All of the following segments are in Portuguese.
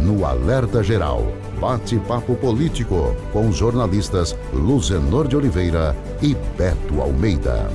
no Alerta Geral. Bate-papo político com os jornalistas Luzenor de Oliveira e Beto Almeida.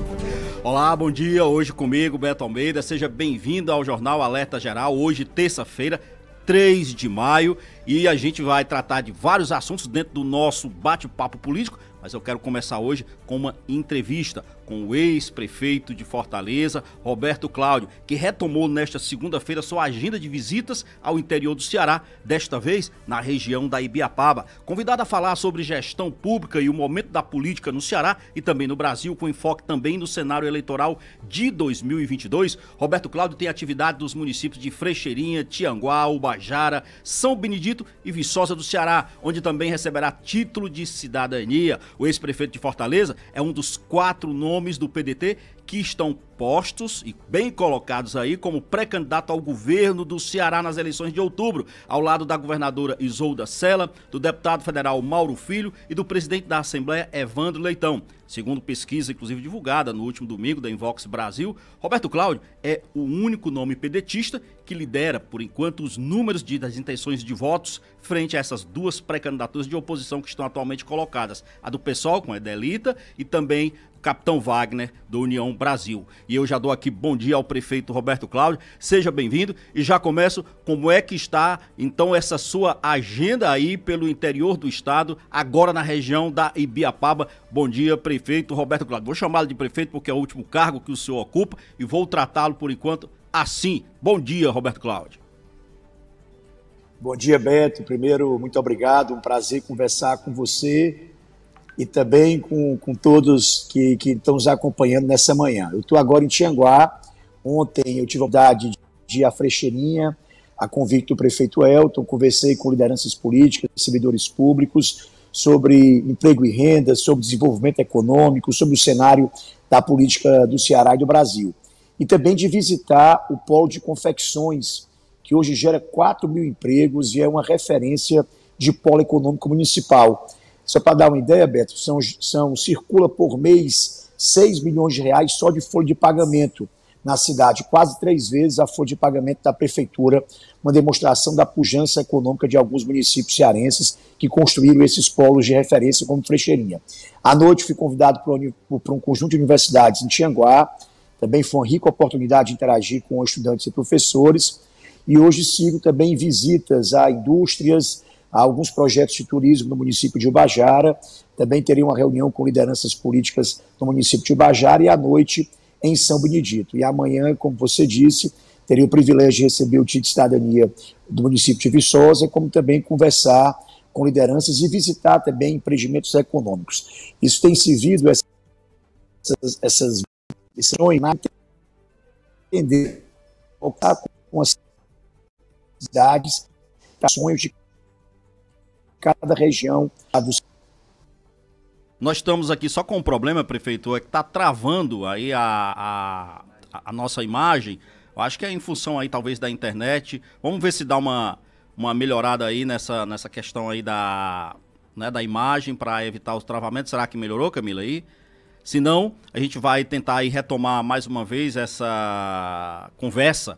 Olá, bom dia. Hoje comigo, Beto Almeida. Seja bem-vindo ao Jornal Alerta Geral. Hoje, terça-feira, 3 de maio e a gente vai tratar de vários assuntos dentro do nosso bate-papo político, mas eu quero começar hoje com uma entrevista com o ex-prefeito de Fortaleza, Roberto Cláudio, que retomou nesta segunda-feira sua agenda de visitas ao interior do Ceará, desta vez na região da Ibiapaba. Convidado a falar sobre gestão pública e o momento da política no Ceará e também no Brasil, com enfoque também no cenário eleitoral de 2022, Roberto Cláudio tem atividade nos municípios de Frecheirinha, Tianguá, Ubajara, São Benedito e Viçosa do Ceará, onde também receberá título de cidadania. O ex-prefeito de Fortaleza é um dos quatro nomes do PDT que estão postos e bem colocados aí como pré-candidato ao governo do Ceará nas eleições de outubro, ao lado da governadora Isolda Sela, do deputado federal Mauro Filho e do presidente da Assembleia Evandro Leitão. Segundo pesquisa, inclusive divulgada no último domingo da Invox Brasil, Roberto Cláudio é o único nome pedetista que lidera, por enquanto, os números de, das intenções de votos frente a essas duas pré-candidaturas de oposição que estão atualmente colocadas: a do PSOL, com Edelita, e também capitão Wagner, do União Brasil. E eu já dou aqui bom dia ao prefeito Roberto Cláudio, seja bem-vindo e já começo como é que está então essa sua agenda aí pelo interior do estado, agora na região da Ibiapaba. Bom dia, prefeito Roberto Cláudio. Vou chamá-lo de prefeito porque é o último cargo que o senhor ocupa e vou tratá-lo por enquanto assim. Bom dia, Roberto Cláudio. Bom dia, Beto. Primeiro, muito obrigado. Um prazer conversar com você e também com, com todos que, que estão nos acompanhando nessa manhã. Eu estou agora em Tianguá. Ontem eu tive a oportunidade de ir à Frecheirinha, a convite do prefeito Elton, conversei com lideranças políticas, servidores públicos, sobre emprego e renda, sobre desenvolvimento econômico, sobre o cenário da política do Ceará e do Brasil. E também de visitar o polo de confecções, que hoje gera 4 mil empregos e é uma referência de polo econômico municipal. Só para dar uma ideia, Beto, são, são, circula por mês 6 milhões de reais só de folha de pagamento na cidade, quase três vezes a folha de pagamento da prefeitura, uma demonstração da pujança econômica de alguns municípios cearenses que construíram esses polos de referência como Frecheirinha. À noite fui convidado para um conjunto de universidades em Tianguá, também foi uma rica oportunidade de interagir com estudantes e professores, e hoje sigo também visitas a indústrias, alguns projetos de turismo no município de Ubajara, também teria uma reunião com lideranças políticas no município de Ubajara e à noite em São Benedito. E amanhã, como você disse, teria o privilégio de receber o título de cidadania do município de Viçosa, como também conversar com lideranças e visitar também empreendimentos econômicos. Isso tem servido essas essas decisões né, entender voltar com as cidades para tá, sonhos de cada região nós estamos aqui só com um problema, prefeito, é que está travando aí a, a, a, nossa imagem. Eu acho que é em função aí, talvez, da internet. Vamos ver se dá uma, uma melhorada aí nessa, nessa questão aí da, né, da imagem para evitar os travamentos. Será que melhorou, Camila, aí? Se não, a gente vai tentar aí retomar mais uma vez essa conversa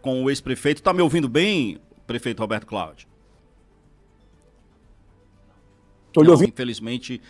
com o ex-prefeito. Está me ouvindo bem, prefeito Roberto Cláudio? Estou ouvindo. Infelizmente,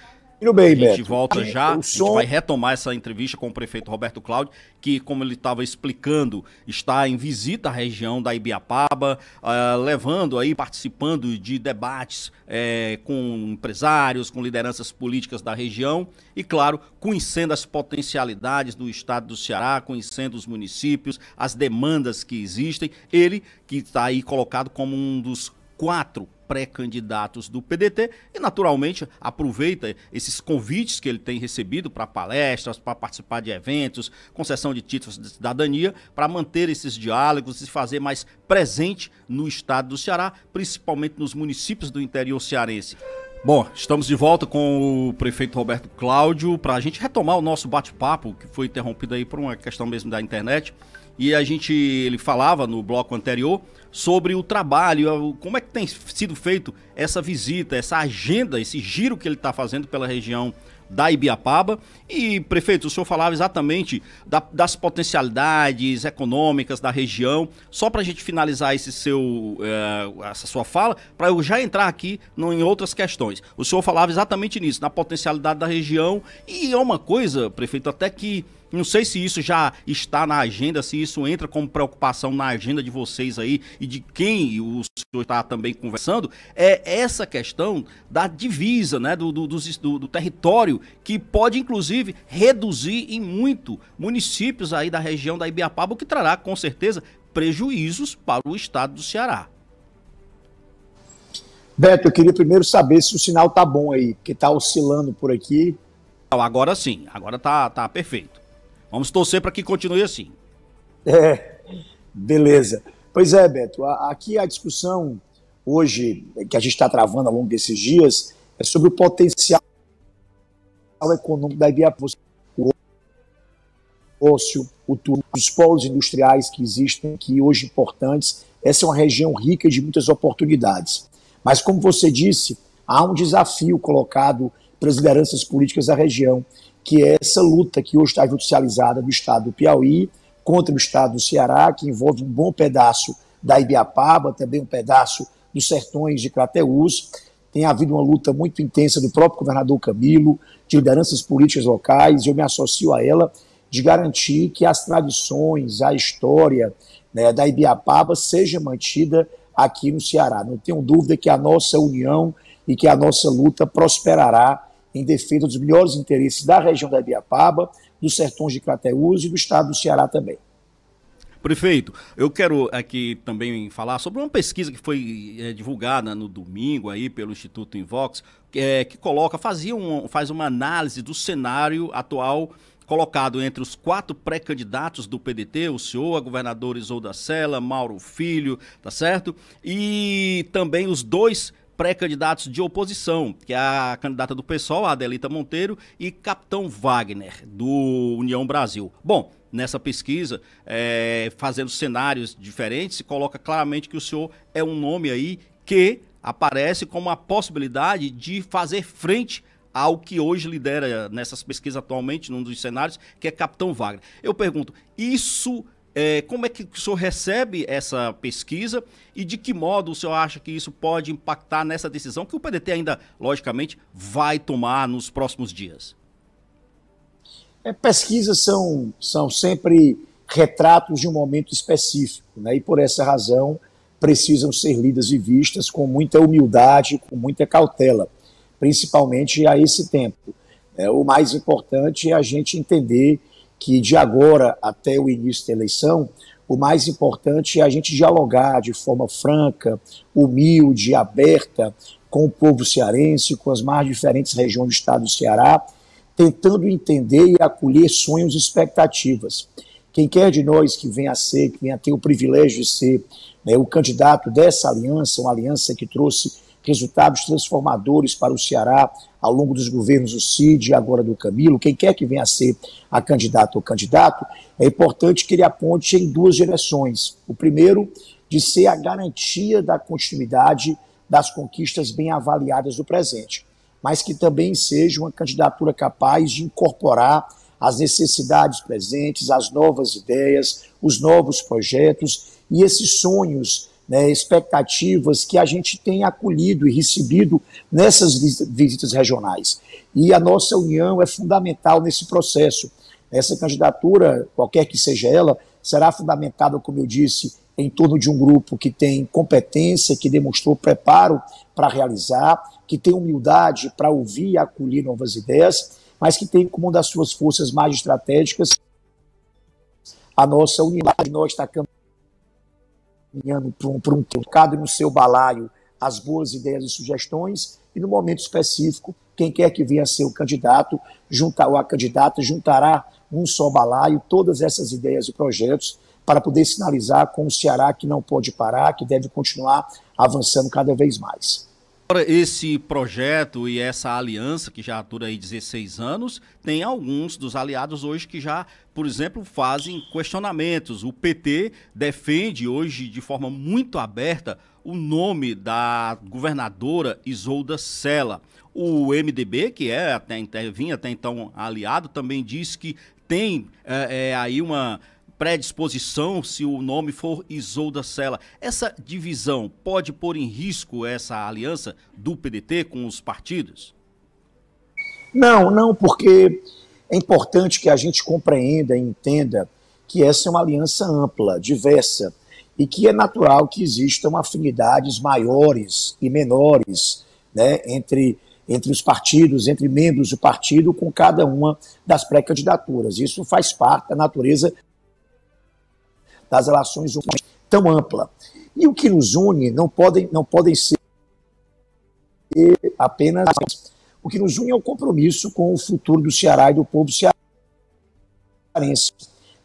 Bem, a gente Beto. volta já, som... a gente vai retomar essa entrevista com o prefeito Roberto Cláudio, que, como ele estava explicando, está em visita à região da Ibiapaba, uh, levando aí, participando de debates eh, com empresários, com lideranças políticas da região e, claro, conhecendo as potencialidades do estado do Ceará, conhecendo os municípios, as demandas que existem. Ele que está aí colocado como um dos quatro pré-candidatos do PDT e, naturalmente, aproveita esses convites que ele tem recebido para palestras, para participar de eventos, concessão de títulos de cidadania, para manter esses diálogos e fazer mais presente no estado do Ceará, principalmente nos municípios do interior cearense. Bom, estamos de volta com o prefeito Roberto Cláudio para a gente retomar o nosso bate-papo, que foi interrompido aí por uma questão mesmo da internet e a gente ele falava no bloco anterior sobre o trabalho, como é que tem sido feito essa visita, essa agenda, esse giro que ele está fazendo pela região da Ibiapaba. E, prefeito, o senhor falava exatamente da, das potencialidades econômicas da região. Só para a gente finalizar esse seu, eh, essa sua fala, para eu já entrar aqui no, em outras questões. O senhor falava exatamente nisso, na potencialidade da região. E é uma coisa, prefeito, até que não sei se isso já está na agenda, se isso entra como preocupação na agenda de vocês aí e de quem o senhor está também conversando, é essa questão da divisa, né, do, do, do, do território, que pode inclusive reduzir em muito municípios aí da região da Ibiapaba, o que trará com certeza prejuízos para o estado do Ceará. Beto, eu queria primeiro saber se o sinal tá bom aí, que tá oscilando por aqui. Agora sim, agora tá, tá perfeito. Vamos torcer para que continue assim. É, beleza. Pois é, Beto, a, aqui a discussão hoje, que a gente está travando ao longo desses dias, é sobre o potencial econômico da Ibiapos, o ócio, o turismo, os polos industriais que existem aqui hoje importantes. Essa é uma região rica de muitas oportunidades. Mas, como você disse, há um desafio colocado para as lideranças políticas da região, que é essa luta que hoje está judicializada do estado do Piauí contra o estado do Ceará, que envolve um bom pedaço da Ibiapaba, também um pedaço dos sertões de Crateús. Tem havido uma luta muito intensa do próprio governador Camilo, de lideranças políticas locais, e eu me associo a ela, de garantir que as tradições, a história né, da Ibiapaba seja mantida aqui no Ceará. Não tenho dúvida que a nossa união e que a nossa luta prosperará em defesa dos melhores interesses da região da Ibiapaba, dos sertões de Crateús e do estado do Ceará também. Prefeito, eu quero aqui também falar sobre uma pesquisa que foi é, divulgada no domingo aí pelo Instituto Invox, é, que coloca, fazia um, faz uma análise do cenário atual colocado entre os quatro pré-candidatos do PDT, o senhor, a governadora Isolda Sela, Mauro Filho, tá certo? E também os dois pré-candidatos de oposição, que é a candidata do PSOL, Adelita Monteiro, e Capitão Wagner, do União Brasil. Bom, nessa pesquisa, é, fazendo cenários diferentes, se coloca claramente que o senhor é um nome aí que aparece como a possibilidade de fazer frente ao que hoje lidera nessas pesquisas atualmente, num dos cenários, que é Capitão Wagner. Eu pergunto, isso é, como é que o senhor recebe essa pesquisa e de que modo o senhor acha que isso pode impactar nessa decisão que o PDT ainda, logicamente, vai tomar nos próximos dias? É, pesquisas são, são sempre retratos de um momento específico, né? e por essa razão precisam ser lidas e vistas com muita humildade, com muita cautela, principalmente a esse tempo. É, o mais importante é a gente entender que de agora até o início da eleição, o mais importante é a gente dialogar de forma franca, humilde, aberta com o povo cearense, com as mais diferentes regiões do estado do Ceará, tentando entender e acolher sonhos e expectativas. Quem quer de nós que venha a ser, que venha a ter o privilégio de ser né, o candidato dessa aliança, uma aliança que trouxe resultados transformadores para o Ceará ao longo dos governos do Cid e agora do Camilo, quem quer que venha a ser a candidata ou candidato, é importante que ele aponte em duas direções. O primeiro, de ser a garantia da continuidade das conquistas bem avaliadas do presente, mas que também seja uma candidatura capaz de incorporar as necessidades presentes, as novas ideias, os novos projetos e esses sonhos né, expectativas que a gente tem acolhido e recebido nessas visitas regionais. E a nossa união é fundamental nesse processo. Essa candidatura, qualquer que seja ela, será fundamentada, como eu disse, em torno de um grupo que tem competência, que demonstrou preparo para realizar, que tem humildade para ouvir e acolher novas ideias, mas que tem como uma das suas forças mais estratégicas a nossa unidade. Nós estamos caminhando por um, por no seu balaio as boas ideias e sugestões, e no momento específico, quem quer que venha ser o candidato, juntar, ou a candidata juntará num só balaio todas essas ideias e projetos para poder sinalizar com o Ceará que não pode parar, que deve continuar avançando cada vez mais esse projeto e essa aliança, que já dura aí 16 anos, tem alguns dos aliados hoje que já, por exemplo, fazem questionamentos. O PT defende hoje de forma muito aberta o nome da governadora Isolda Sela. O MDB, que é até, vinha até então aliado, também diz que tem é, é, aí uma predisposição se o nome for Isolda Sela. Essa divisão pode pôr em risco essa aliança do PDT com os partidos? Não, não, porque é importante que a gente compreenda e entenda que essa é uma aliança ampla, diversa, e que é natural que existam afinidades maiores e menores né, entre, entre os partidos, entre membros do partido, com cada uma das pré-candidaturas. Isso faz parte da natureza das relações humanas tão ampla. E o que nos une não podem, não podem ser apenas. O que nos une é o compromisso com o futuro do Ceará e do povo cearense.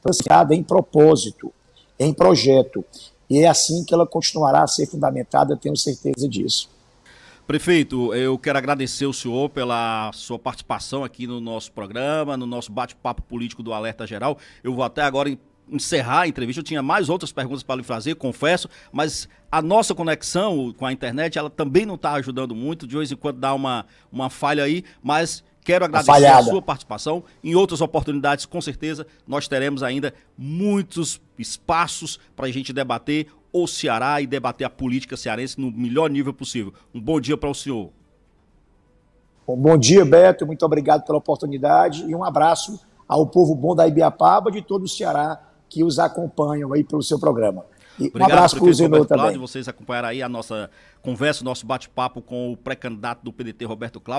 Transformada em propósito, em projeto. E é assim que ela continuará a ser fundamentada, tenho certeza disso. Prefeito, eu quero agradecer o senhor pela sua participação aqui no nosso programa, no nosso bate-papo político do Alerta Geral. Eu vou até agora encerrar a entrevista. Eu tinha mais outras perguntas para lhe fazer, confesso, mas a nossa conexão com a internet, ela também não está ajudando muito, de vez em quando dá uma, uma falha aí, mas quero agradecer a sua participação. Em outras oportunidades, com certeza, nós teremos ainda muitos espaços para a gente debater o Ceará e debater a política cearense no melhor nível possível. Um bom dia para o senhor. Bom, bom dia, Beto. Muito obrigado pela oportunidade e um abraço ao povo bom da Ibiapaba, de todo o Ceará que os acompanham aí pelo seu programa. E Obrigado, um abraço para o Zenô também. Cláudio, vocês acompanharam aí a nossa conversa, o nosso bate-papo com o pré-candidato do PDT, Roberto Cláudio.